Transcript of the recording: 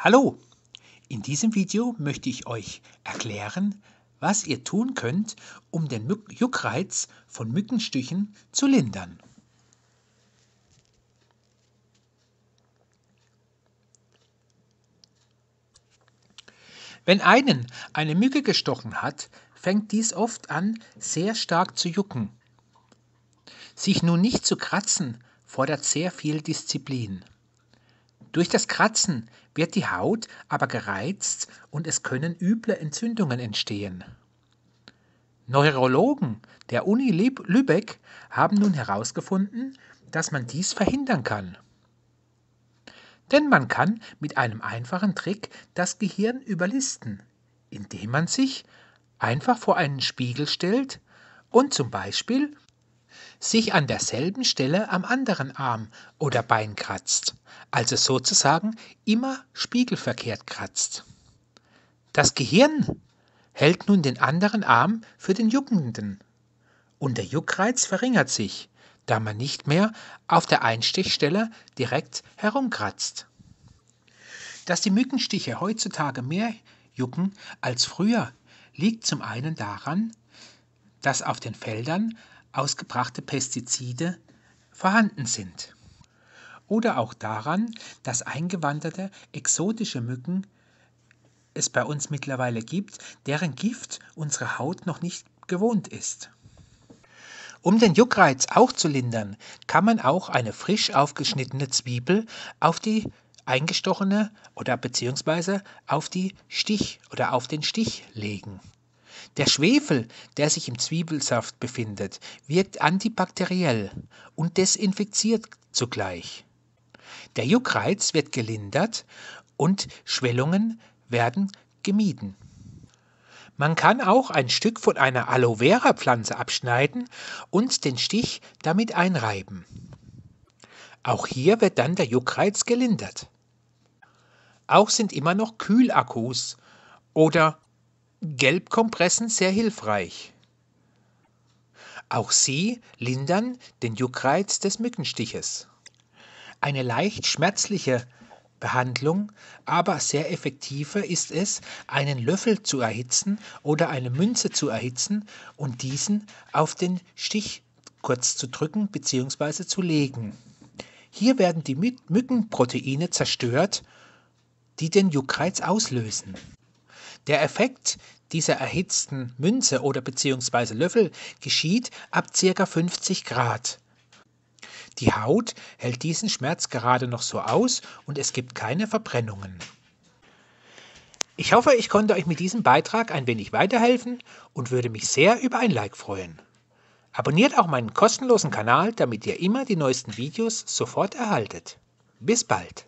Hallo! In diesem Video möchte ich euch erklären, was ihr tun könnt, um den Juckreiz von Mückenstichen zu lindern. Wenn einen eine Mücke gestochen hat, fängt dies oft an, sehr stark zu jucken. Sich nun nicht zu kratzen, fordert sehr viel Disziplin. Durch das Kratzen wird die Haut aber gereizt und es können üble Entzündungen entstehen. Neurologen der Uni Lübeck haben nun herausgefunden, dass man dies verhindern kann. Denn man kann mit einem einfachen Trick das Gehirn überlisten, indem man sich einfach vor einen Spiegel stellt und zum Beispiel sich an derselben Stelle am anderen Arm oder Bein kratzt, also sozusagen immer spiegelverkehrt kratzt. Das Gehirn hält nun den anderen Arm für den juckenden und der Juckreiz verringert sich, da man nicht mehr auf der Einstichstelle direkt herumkratzt. Dass die Mückenstiche heutzutage mehr jucken als früher, liegt zum einen daran, dass auf den Feldern ausgebrachte Pestizide vorhanden sind. Oder auch daran, dass eingewanderte exotische Mücken es bei uns mittlerweile gibt, deren Gift unsere Haut noch nicht gewohnt ist. Um den Juckreiz auch zu lindern, kann man auch eine frisch aufgeschnittene Zwiebel auf die eingestochene oder beziehungsweise auf die Stich oder auf den Stich legen. Der Schwefel, der sich im Zwiebelsaft befindet, wirkt antibakteriell und desinfiziert zugleich. Der Juckreiz wird gelindert und Schwellungen werden gemieden. Man kann auch ein Stück von einer Aloe Vera Pflanze abschneiden und den Stich damit einreiben. Auch hier wird dann der Juckreiz gelindert. Auch sind immer noch Kühlakkus oder Gelbkompressen sehr hilfreich. Auch sie lindern den Juckreiz des Mückenstiches. Eine leicht schmerzliche Behandlung, aber sehr effektive ist es, einen Löffel zu erhitzen oder eine Münze zu erhitzen und diesen auf den Stich kurz zu drücken bzw. zu legen. Hier werden die Mückenproteine zerstört, die den Juckreiz auslösen. Der Effekt dieser erhitzten Münze oder beziehungsweise Löffel geschieht ab ca. 50 Grad. Die Haut hält diesen Schmerz gerade noch so aus und es gibt keine Verbrennungen. Ich hoffe, ich konnte euch mit diesem Beitrag ein wenig weiterhelfen und würde mich sehr über ein Like freuen. Abonniert auch meinen kostenlosen Kanal, damit ihr immer die neuesten Videos sofort erhaltet. Bis bald!